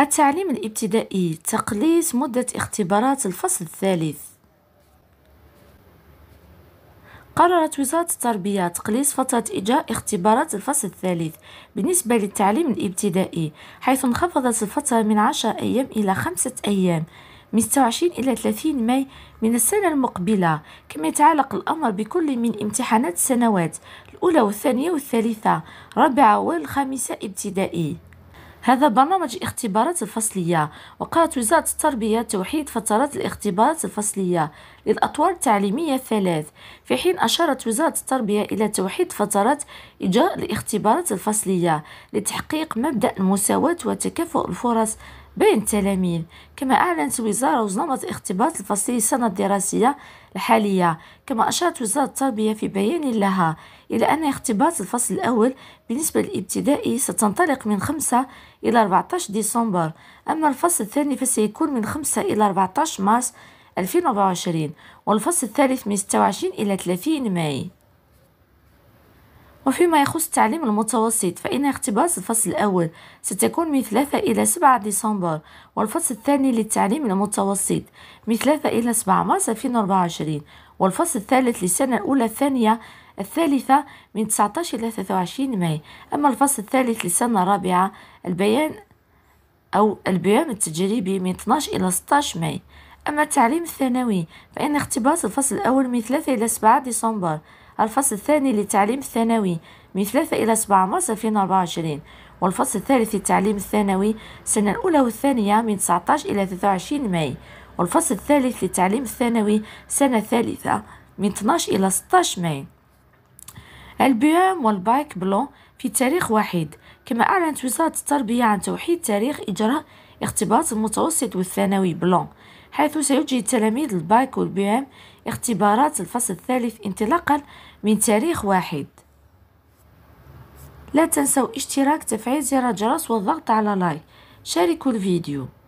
التعليم الابتدائي تقليص مدة اختبارات الفصل الثالث قررت وزارة التربية تقليص فترة إجراء اختبارات الفصل الثالث بالنسبة للتعليم الابتدائي حيث انخفضت الفترة من 10 أيام إلى 5 أيام من 26 إلى 30 ماي من السنة المقبلة كما يتعلق الأمر بكل من امتحانات السنوات الأولى والثانية والثالثة رابعة والخامسة ابتدائي هذا برنامج الاختبارات الفصلية وقعت وزارة التربية توحيد فترات الاختبارات الفصلية للأطوار التعليمية الثلاث في حين أشارت وزارة التربية إلى توحيد فترات إجراء الاختبارات الفصلية لتحقيق مبدأ المساواة وتكافؤ الفرص بين التلاميذ كما أعلنت وزارة نظام الاختبارات الفصلية السنة الدراسية الحالية كما أشارت وزارة التربية في بيان لها إلى أن اختبارات الفصل الأول بالنسبة للابتدائي ستنطلق من 5 إلى 14 ديسمبر أما الفصل الثاني فسيكون من 5 إلى 14 مارس 2024 والفصل الثالث من 26 إلى 30 مايو وفيما يخص التعليم المتوسط فإن اختبارات الفصل الأول ستكون من 3 إلى 7 ديسمبر والفصل الثاني للتعليم المتوسط من 3 إلى 7 مارس 2024 والفصل الثالث للسنة الأولى الثانية الثالثة من 19 إلى 23 ماي أما الفصل الثالث للسنة الرابعة البيان أو البيان التجريبي من 12 إلى 16 ماي أما التعليم الثانوي فإن اختبارات الفصل الأول من 3 إلى 7 ديسمبر الفصل الثاني للتعليم الثانوي من 3 إلى 7 مارس 2024 والفصل الثالث للتعليم الثانوي السنة الأولى والثانية من 19 إلى 23 ماي والفصل الثالث للتعليم الثانوي السنة الثالثة من 12 إلى 16 ماي البيوم والبايك بلون في تاريخ واحد كما أعلنت وزارة التربية عن توحيد تاريخ إجراء اختبارات المتوسط والثانوي بلون حيث سيجري تلاميذ البايك والبيام اختبارات الفصل الثالث انطلاقا من تاريخ واحد لا تنسوا اشتراك تفعيل زر الجرس والضغط على لايك شاركوا الفيديو